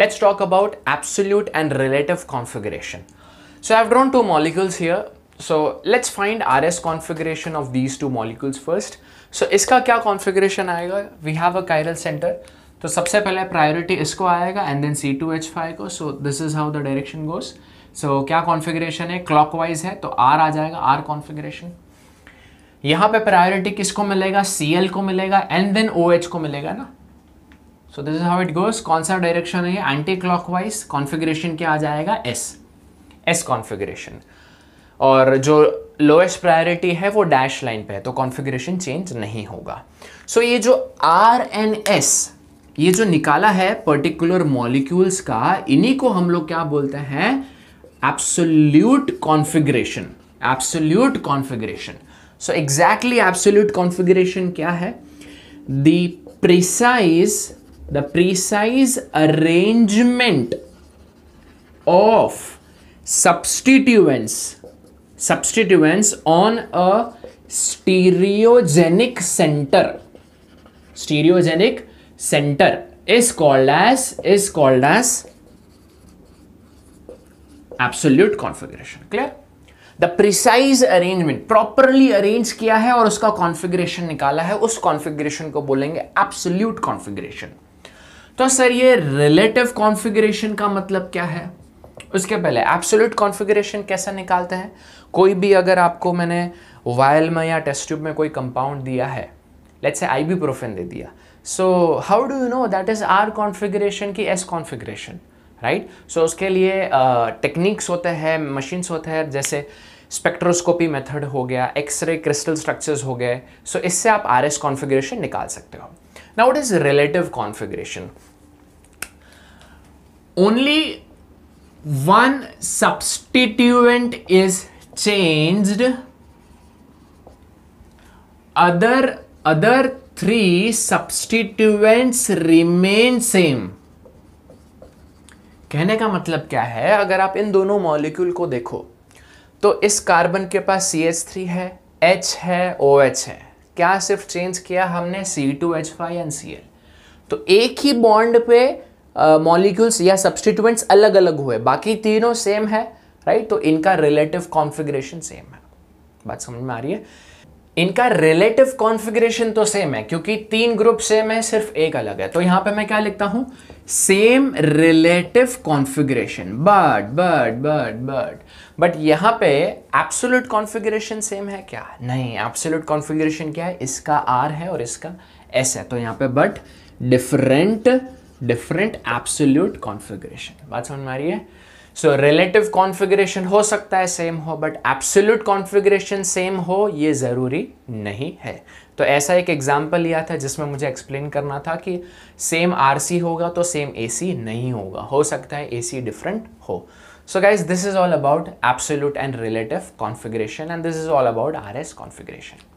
Let's talk about absolute and relative configuration. So I've drawn two molecules here. So let's find RS configuration of these two molecules first. So iska kya configuration aega We have a chiral center. तो sabse pehle priority isko आएगा and then c2h5 ko so this is how the direction goes so kya configuration hai clockwise hai है r है तो are आ जाएगा R configuration यहाँ पे priority किसको मिलेगा सी को मिलेगा and then O OH H को मिलेगा ना so this is how it goes कौन सा डायरेक्शन है एंटी वाइज कॉन्फिग्रेशन क्या आ जाएगा एस एस कॉन्फिग्रेशन और जो लोएस्ट प्रायोरिटी है वो डैश लाइन पे है तो कॉन्फिग्रेशन चेंज नहीं होगा सो so, ये जो आर एन एस ये जो निकाला है पर्टिकुलर मॉलिक्यूल्स का इन्हीं को हम लोग क्या बोलते हैं absolute configuration absolute configuration so exactly absolute configuration क्या है the precise the precise arrangement of substituents substituents on a stereogenic center stereogenic center is called as is called as absolute configuration clear the precise arrangement properly arrange किया है और उसका configuration निकाला है उस configuration को बोलेंगे एब्सोल्यूट कॉन्फ़िगरेशन तो सर ये रिलेटिव कॉन्फ़िगरेशन का मतलब क्या है उसके पहले एब्सोल्यूट कॉन्फ़िगरेशन कैसा निकालते हैं कोई भी अगर आपको मैंने वायल में या टेस्ट ट्यूब में कोई कंपाउंड दिया है लेट्स से आई बी प्रोफेन दे दिया so how do you know that is R configuration की एस कॉन्फ़िगरेशन राइट सो उसके लिए टेक्निक्स uh, होते हैं मशीन्स होते हैं जैसे स्पेक्ट्रोस्कोपी मेथड हो गया एक्सरे क्रिस्टल स्ट्रक्चर्स हो गए सो so, इससे आप आर एस कॉन्फ़िगरेशन निकाल सकते हो Now what is relative configuration? Only one substituent is changed other other three substituents remain same कहने का मतलब क्या है अगर आप इन दोनों मॉलिक्यूल को देखो तो इस कार्बन के पास सी एच थ्री है एच है ओ OH एच है क्या सिर्फ चेंज किया हमने C two H five N C L तो एक ही बॉन्ड पे मॉलिक्यूल्स या सब्सटीट्यूएंट्स अलग अलग हुए बाकी तीनों सेम है राइट right? तो इनका रिलेटिव कॉन्फिग्रेशन सेम है बात समझ में आ रही है इनका रिलेटिव कॉन्फ़िगरेशन तो सेम है क्योंकि तीन ग्रुप सेम है सिर्फ एक अलग है तो यहां पे मैं क्या लिखता हूं same relative configuration but but but but but यहां पे एब्सोल्यूट कॉन्फ़िगरेशन सेम है क्या नहीं एब्सोल्यूट कॉन्फ़िगरेशन क्या है इसका आर है और इसका एस है तो यहां पे but different different absolute configuration बात समझ में आ रही है सो रिलेटिव कॉन्फ़िगरेशन हो सकता है सेम हो बट एब्सोल्यूट कॉन्फ़िगरेशन सेम हो ये ज़रूरी नहीं है तो ऐसा एक एग्जाम्पल लिया था जिसमें मुझे एक्सप्लेन करना था कि सेम आर होगा तो सेम ए नहीं होगा हो सकता है ए डिफरेंट हो so guys this is all about absolute and relative configuration and this is all about R S configuration